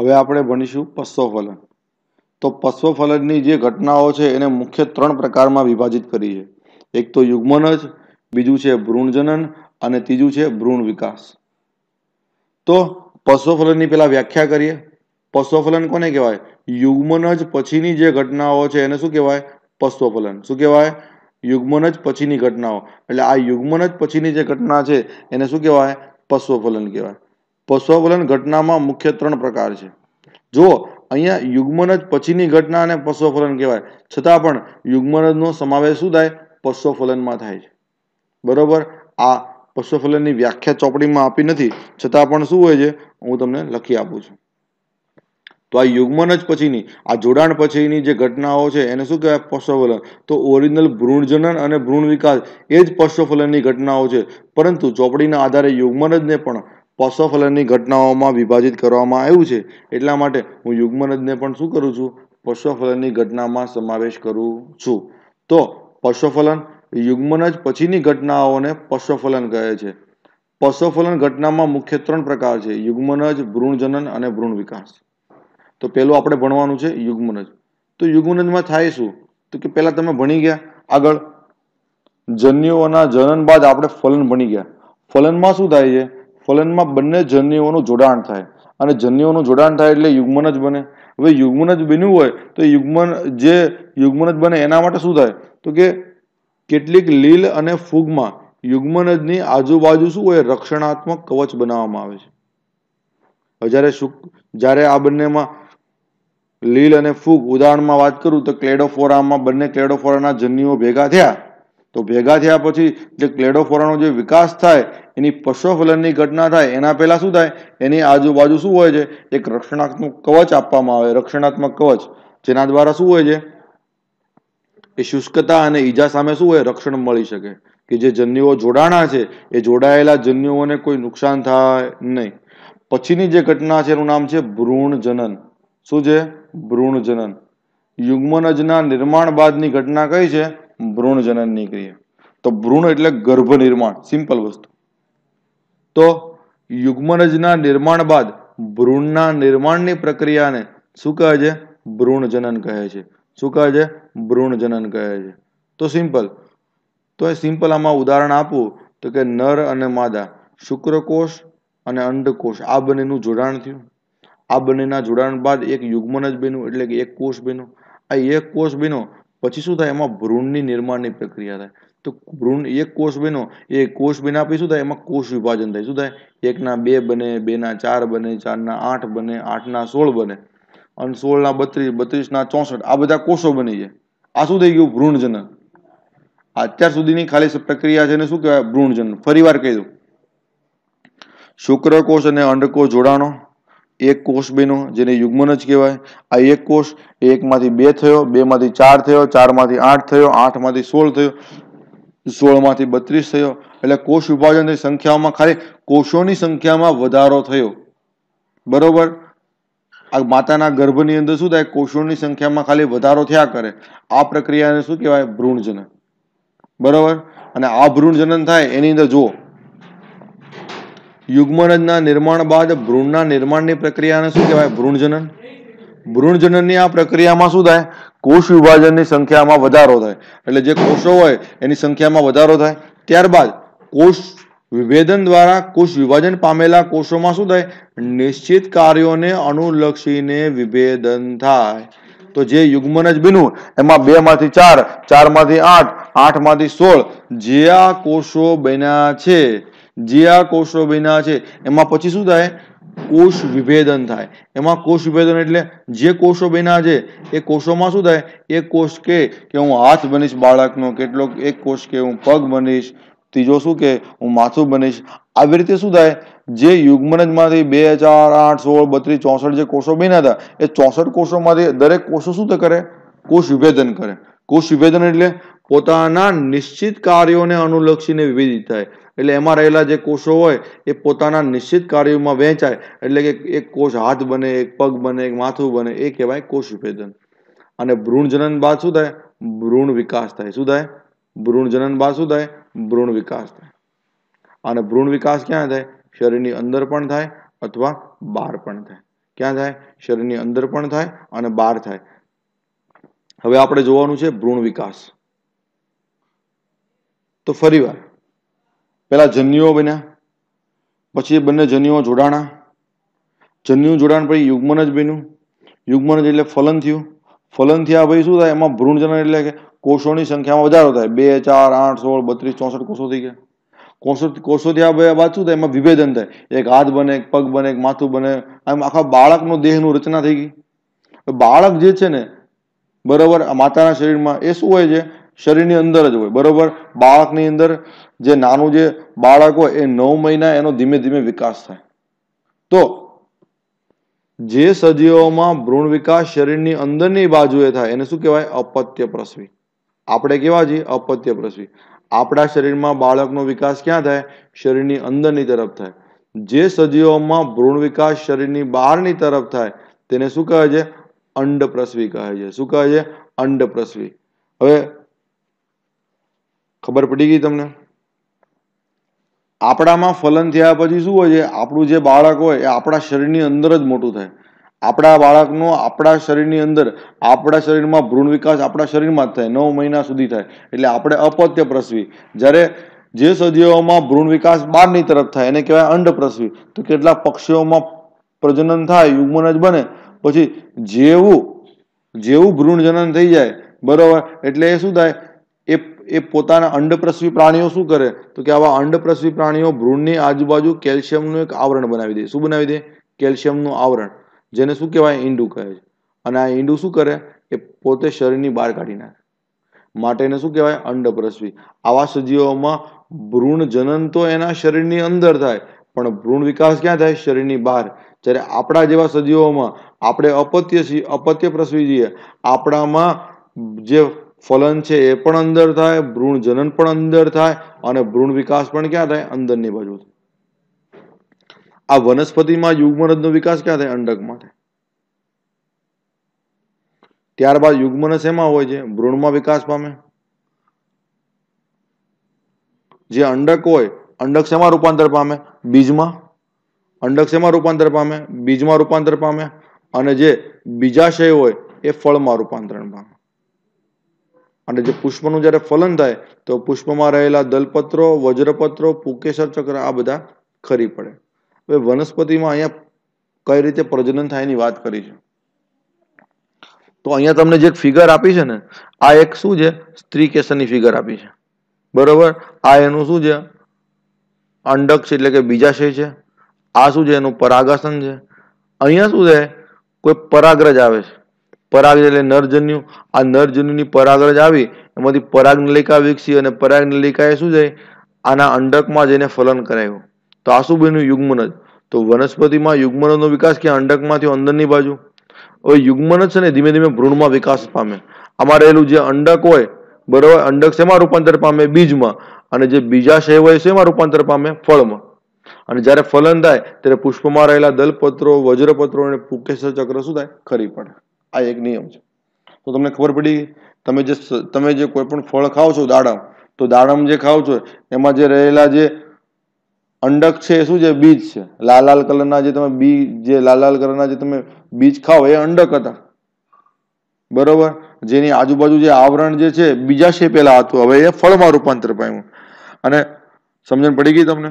હવે આપણે ભણીશું પશ્વફલન તો પશ્વફલનની જે ઘટનાઓ છે એને મુખ્ય ત્રણ પ્રકારમાં વિભાજિત કરી છે એક તો યુગ્મનજ બીજું છે ભ્રૂણજનન અને ત્રીજું છે ભ્રૂણ વિકાસ તો પશ્વફલનની પહેલા વ્યાખ્યા કરીએ પશ્વફલન કોને કહેવાય યુગ્મનજ પછીની જે ઘટનાઓ છે એને શું કહેવાય પશ્વફલન શું કહેવાય યુગ્મનજ પછીની ઘટનાઓ એટલે આ યુગ્મનજ પછીની જે ઘટના છે એને શું કહેવાય પશ્વફલન કહેવાય પશ્વભલન ઘટનામાં મુખ્ય ત્રણ પ્રકાર છે જો અહીંયા યુગ્મન જ પછીની ઘટનાને પશ્વફલન કહેવાય છતાં પણ યુગ્મનજનો સમાવેશ શું થાય પશ્વફલનમાં થાય છે બરોબર આ પશ્વફલનની વ્યાખ્યા ચોપડીમાં આપી નથી છતાં પણ શું હોય છે હું તમને લખી આપું છું તો આ યુગ્મન જ પછીની આ જોડાણ પછીની જે ઘટનાઓ છે એને શું કહેવાય પશ્વફલન તો ઓરિજિનલ ભ્રૂણજનન અને ભ્રૂણ વિકાસ એ જ પશ્વફલનની ઘટનાઓ છે પરંતુ ચોપડીના આધારે યુગ્મનજને પણ પશ્વફલનની ઘટનાઓમાં વિભાજિત કરવામાં આવ્યું છે એટલા માટે હું યુગ્મનદને પણ શું કરું છું પશ્વફલનની ઘટનામાં સમાવેશ કરું છું તો પશ્વફલન યુગ્મનજ પછીની ઘટનાઓને પશ્વફલન કહે છે પશ્વફલન ઘટનામાં મુખ્ય ત્રણ પ્રકાર છે યુગ્મનજ ભ્રૂણજનન અને ભ્રૂણ વિકાસ તો પહેલું આપણે ભણવાનું છે યુગ્મનજ તો યુગ્મનજમાં થાય શું તો કે પહેલાં તમે ભણી ગયા આગળ જન્યુઓના જનન બાદ આપણે ફલન ભણી ગયા ફલનમાં શું થાય છે ફલનમાં બંને જનનીઓનું જોડાણ થાય અને જનનીઓનું જોડાણ થાય એટલે યુગ્મન જ બને હવે યુગ્મન જ બન્યું હોય તો યુગ્મન જે યુગ્મન જ બને એના માટે શું થાય તો કે કેટલીક લીલ અને ફૂગમાં યુગ્મનજની આજુબાજુ શું હોય રક્ષણાત્મક કવચ બનાવવામાં આવે છે જ્યારે શુક જ્યારે આ બંનેમાં લીલ અને ફૂગ ઉદાહરણમાં વાત કરું તો ક્લેડોફોરામાં બંને ક્લેડોફોરાના જન્યુઓ ભેગા થયા તો ભેગા થયા પછી જે ક્લેડોફોરાનો જે વિકાસ થાય એની પશ્વફલનની ઘટના થાય એના પહેલા શું થાય એની આજુબાજુ શું હોય છે એક રક્ષણાત્મક કવચ આપવામાં આવે રક્ષણાત્મક કવચ જેના દ્વારા શું હોય છે એ શુષ્કતા અને ઈજા સામે શું હોય રક્ષણ મળી શકે કે જે જન્યુઓ જોડાણા છે એ જોડાયેલા જન્યુઓને કોઈ નુકસાન થાય નહીં પછીની જે ઘટના છે એનું નામ છે ભ્રૂણ જનન શું છે ભ્રૂણ જનન યુગ્મનજના નિર્માણ બાદની ઘટના કઈ છે ભ્રૂણ ભ્રૂણજનનની ક્રિયા તો ભ્રૂણ એટલે ગર્ભ નિર્માણ સિમ્પલ વસ્તુ તો યુગ્મનજના નિર્માણ બાદ ભ્રૂણના નિર્માણની પ્રક્રિયાને શું કહે છે જનન કહે છે શું કહે છે જનન કહે છે તો સિમ્પલ તો એ સિમ્પલ આમાં ઉદાહરણ આપું તો કે નર અને માદા શુક્રકોષ અને અંડકોષ આ બંનેનું જોડાણ થયું આ બંનેના જોડાણ બાદ એક યુગ્મન જ બન્યું એટલે કે એક કોષ બન્યો આ એક કોષ બન્યો પછી શું થાય એમાં ભ્રૂણની નિર્માણની પ્રક્રિયા થાય તો ભ્રૂણ એક કોષ બન્યો એ કોષ બન્યા પછી શું થાય એમાં કોષ વિભાજન થાય શું થાય એકના બે બને બેના ચાર બને ચારના આઠ બને આઠના સોળ બને અને સોળના બત્રીસ બત્રીસના ચોસઠ આ બધા કોષો બની જાય આ શું થઈ ગયું ભ્રૂણજનન અત્યાર સુધીની ખાલી પ્રક્રિયા છે શું કહેવાય ભ્રૂણજનન ફરીવાર કહી દઉં શુક્રકોષ અને અંડકોષ જોડાણો એક કોષ બેનો જેને યુગ્મન જ કહેવાય આ એક કોષ એકમાંથી બે થયો બેમાંથી ચાર થયો ચારમાંથી આઠ થયો આઠમાંથી સોળ થયો સોળમાંથી બત્રીસ થયો એટલે કોષ વિભાજનની સંખ્યામાં ખાલી કોષોની સંખ્યામાં વધારો થયો બરોબર આ માતાના ગર્ભની અંદર શું થાય કોષોની સંખ્યામાં ખાલી વધારો થયા કરે આ પ્રક્રિયાને શું કહેવાય ભ્રૂણજનન બરોબર અને આ ભ્રૂણજનન થાય એની અંદર જુઓ યુગ્મનજના નિર્માણ બાદ ભ્રૂણના નિર્માણની પ્રક્રિયાને શું કહેવાય ભ્રૂણજનન ભ્રૂણજનનની આ પ્રક્રિયામાં શું થાય કોષ વિભાજનની સંખ્યામાં વધારો થાય એટલે જે કોષો હોય એની સંખ્યામાં વધારો થાય ત્યારબાદ કોષ વિભેદન દ્વારા કોષ વિભાજન પામેલા કોષોમાં શું થાય નિશ્ચિત કાર્યોને અનુલક્ષીને વિભેદન થાય તો જે યુગ્મન જ બન્યું એમાં બે માંથી ચાર ચાર માંથી આઠ આઠ માંથી સોળ જે આ કોષો બન્યા છે જે આ કોષો બન્યા છે એમાં પછી શું થાય કોષ વિભેદન થાય એમાં કોષ વિભેદન એટલે જે કોષો બન્યા છે એ કોષોમાં શું થાય એક કોષ કે હું હાથ બનીશ બાળકનો કેટલોક એક કોષ કે હું પગ બનીશ ત્રીજો શું કે હું માથું બનીશ આવી રીતે શું થાય જે યુગ્મનજમાંથી બે ચાર આઠ સોળ બત્રીસ ચોસઠ જે કોષો બન્યા હતા એ ચોસઠ કોષોમાંથી દરેક કોષો શું કરે કોષ વિભેદન કરે કોષ વિભેદન એટલે પોતાના નિશ્ચિત કાર્યોને અનુલક્ષીને વિભેદિત થાય એટલે એમાં રહેલા જે કોષો હોય એ પોતાના નિશ્ચિત કાર્યમાં વહેંચાય એટલે કે એક કોષ હાથ બને એક પગ બને એક માથું બને એ કહેવાય કોષ વિભેદન અને ભ્રૂણજનન બાદ શું થાય ભ્રૂણ વિકાસ થાય શું થાય ભ્રૂણજનન બાદ શું થાય ભ્રૂણ વિકાસ થાય અને ભ્રૂણ વિકાસ ક્યાં થાય શરીરની અંદર પણ થાય અથવા બહાર પણ થાય ક્યાં થાય શરીરની અંદર પણ થાય અને બહાર થાય હવે આપણે જોવાનું છે ભ્રૂણ વિકાસ તો ફરી વાર પહેલાં જન્યુઓ બન્યા પછી એ બંને જન્યુઓ જોડાણા જન્યુ જોડાણ પછી યુગ્મન જ બન્યું યુગ્મન જ એટલે ફલન થયું ફલન થયા પછી શું થાય એમાં ભ્રૂણજનન એટલે કે કોષોની સંખ્યામાં વધારો થાય બે ચાર આઠ સોળ બત્રીસ ચોસઠ કોષો થઈ ગયા કોષો કોષો થયા બાદ શું થાય એમાં વિભેદન થાય એક હાથ બને એક પગ બને એક માથું બને એમ આખા બાળકનો દેહનું રચના થઈ ગઈ બાળક જે છે ને બરાબર માતાના શરીરમાં એ શું હોય છે શરીરની અંદર જ હોય બરોબર બાળકની અંદર જે નાનું જે બાળક હોય એ નવ મહિના એનો ધીમે ધીમે વિકાસ થાય તો જે સજીવોમાં ભ્રૂણ વિકાસ શરીરની અંદરની બાજુએ થાય એને શું કહેવાય અપત્ય પ્રસવી આપણે કેવા છીએ અપત્ય પ્રસવી આપણા શરીરમાં બાળકનો વિકાસ ક્યાં થાય શરીરની અંદરની તરફ થાય જે સજીવોમાં ભ્રૂણ વિકાસ શરીરની બહારની તરફ થાય તેને શું કહે છે અંડપ્રસવી કહે છે શું કહે છે અંડપ્રસવી હવે ખબર પડી ગઈ તમને આપણામાં ફલન થયા પછી શું હોય છે આપણું જે બાળક હોય એ આપણા શરીરની અંદર જ મોટું થાય આપણા બાળકનું આપણા શરીરની અંદર આપણા શરીરમાં ભ્રૂણ વિકાસ આપણા શરીરમાં જ થાય નવ મહિના સુધી થાય એટલે આપણે અપત્ય પ્રસવી જ્યારે જે સજીવોમાં ભ્રૂણ વિકાસ બહારની તરફ થાય એને કહેવાય અંડપ્રસવી તો કેટલા પક્ષીઓમાં પ્રજનન થાય યુગ્મન જ બને પછી જેવું જેવું ભ્રૂણ જનન થઈ જાય બરોબર એટલે એ શું થાય એ પોતાના અંડપ્રસવી પ્રાણીઓ શું કરે તો કે આવા અંડપ્રસવી પ્રાણીઓ ભ્રૂણની આજુબાજુ કેલ્શિયમનું એક આવરણ બનાવી દે શું બનાવી દે કેલ્શિયમનું આવરણ જેને શું કહેવાય ઈંડું કહે છે અને આ ઈંડું શું કરે એ પોતે શરીરની બહાર કાઢી નાખે માટે એને શું કહેવાય અંડપ્રસવી આવા સજીવોમાં ભ્રૂણ જનન તો એના શરીરની અંદર થાય પણ ભ્રૂણ વિકાસ ક્યાં થાય શરીરની બહાર જ્યારે આપણા જેવા સજીવોમાં આપણે અપત્ય છીએ અપત્ય પ્રસવી છીએ આપણામાં જે ફલન છે એ પણ અંદર થાય ભ્રૂણ જનન પણ અંદર થાય અને ભ્રૂણ વિકાસ પણ ક્યાં થાય અંદરની બાજુ આ વનસ્પતિમાં યુગ્મરજનો વિકાસ ક્યાં થાય અંડકમાં થાય ત્યારબાદ યુગ્મરસ એમાં હોય છે ભ્રૂણમાં વિકાસ પામે જે અંડક હોય અંડક શેમાં રૂપાંતર પામે બીજમાં અંડક શેમાં રૂપાંતર પામે બીજમાં રૂપાંતર પામે અને જે બીજાશય હોય એ ફળમાં રૂપાંતરણ પામે અને જે પુષ્પનું જ્યારે ફલન થાય તો પુષ્પમાં રહેલા દલપત્રો વજ્રપત્રો પુકેશર ચક્ર આ બધા ખરી પડે હવે વનસ્પતિમાં અહીંયા કઈ રીતે પ્રજનન થાય એની વાત કરી છે તો અહીંયા તમને જે ફિગર આપી છે ને આ એક શું છે સ્ત્રી કેસરની ફિગર આપી છે બરોબર આ એનું શું છે અંડક છે એટલે કે બીજાશય છે આ શું છે એનું પરાગાસન છે અહીંયા શું છે કોઈ પરાગ્રજ આવે છે પરાગ એટલે નરજન્યુ આ નરજન્યુની જ આવી એમાંથી પરાગ નલિકા વિકસી અને પરાગ એ શું છે આના અંડકમાં જઈને ફલન કરાયું તો આ શું બન્યું યુગ્મનજ તો વનસ્પતિમાં યુગ્મનજનો વિકાસ ક્યાં અંડકમાંથી અંદરની બાજુ હવે જ છે ને ધીમે ધીમે ભ્રૂણમાં વિકાસ પામે આમાં રહેલું જે અંડક હોય બરોબર અંડક શેમાં રૂપાંતર પામે બીજમાં અને જે બીજા શય હોય શેમાં રૂપાંતર પામે ફળમાં અને જ્યારે ફલન થાય ત્યારે પુષ્પમાં રહેલા દલપત્રો વજ્રપત્રો અને પુકેશ ચક્ર શું થાય ખરી પડે આ એક નિયમ છે તો તમને ખબર પડી તમે જે તમે જે કોઈ પણ ફળ ખાઓ છો દાડમ તો દાડમ જે ખાઓ છો એમાં જે રહેલા જે અંડક છે એ શું છે બીજ છે લાલ લાલ કલરના જે તમે બીજ જે લાલ લાલ કલરના જે તમે બીજ ખાઓ એ અંડક હતા બરોબર જેની આજુબાજુ જે આવરણ જે છે બીજા શેપેલા હતું હવે એ ફળમાં રૂપાંતર પામ્યું અને સમજણ પડી ગઈ તમને